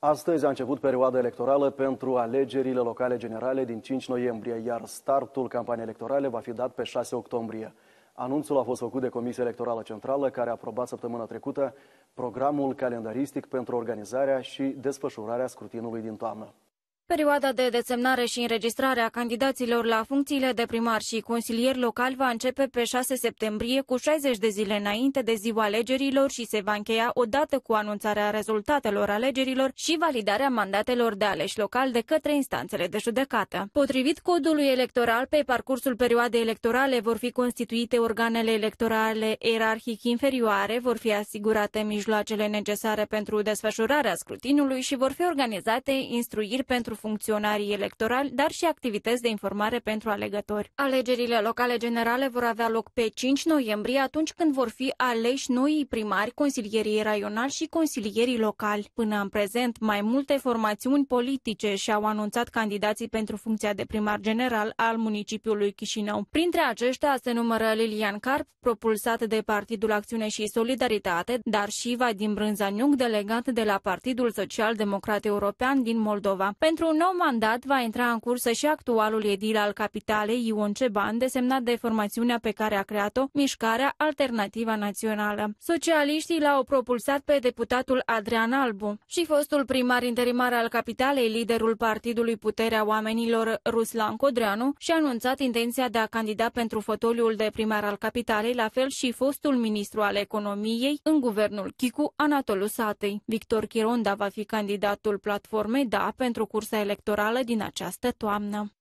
Astăzi a început perioada electorală pentru alegerile locale generale din 5 noiembrie, iar startul campaniei electorale va fi dat pe 6 octombrie. Anunțul a fost făcut de Comisia Electorală Centrală, care a aprobat săptămâna trecută programul calendaristic pentru organizarea și desfășurarea scrutinului din toamnă. Perioada de desemnare și înregistrare a candidaților la funcțiile de primar și consilier local va începe pe 6 septembrie cu 60 de zile înainte de ziua alegerilor și se va încheia odată cu anunțarea rezultatelor alegerilor și validarea mandatelor de aleși local de către instanțele de judecată. Potrivit codului electoral, pe parcursul perioadei electorale vor fi constituite organele electorale ierarhic inferioare, vor fi asigurate mijloacele necesare pentru desfășurarea scrutinului și vor fi organizate instruiri pentru funcționarii electorali, dar și activități de informare pentru alegători. Alegerile locale generale vor avea loc pe 5 noiembrie, atunci când vor fi aleși noii primari, consilierii raionali și consilierii locali. Până în prezent, mai multe formațiuni politice și-au anunțat candidații pentru funcția de primar general al municipiului Chișinău. Printre aceștia se numără Lilian Carp, propulsat de Partidul Acțiune și Solidaritate, dar și Vadim Brânzaniuc, delegat de la Partidul Social Democrat European din Moldova. Pentru pentru un nou mandat va intra în cursă și actualul edil al capitalei Ion Ceban, desemnat de formațiunea pe care a creat-o, Mișcarea Alternativa Națională. Socialiștii l-au propulsat pe deputatul Adrian Albu și fostul primar interimar al capitalei, liderul Partidului Puterea Oamenilor, Ruslan Codreanu, și-a anunțat intenția de a candida pentru fotoliul de primar al capitalei, la fel și fostul ministru al economiei în guvernul Chicu, Anatolu Satei. Victor Chironda va fi candidatul platformei DA pentru cursa electorală din această toamnă.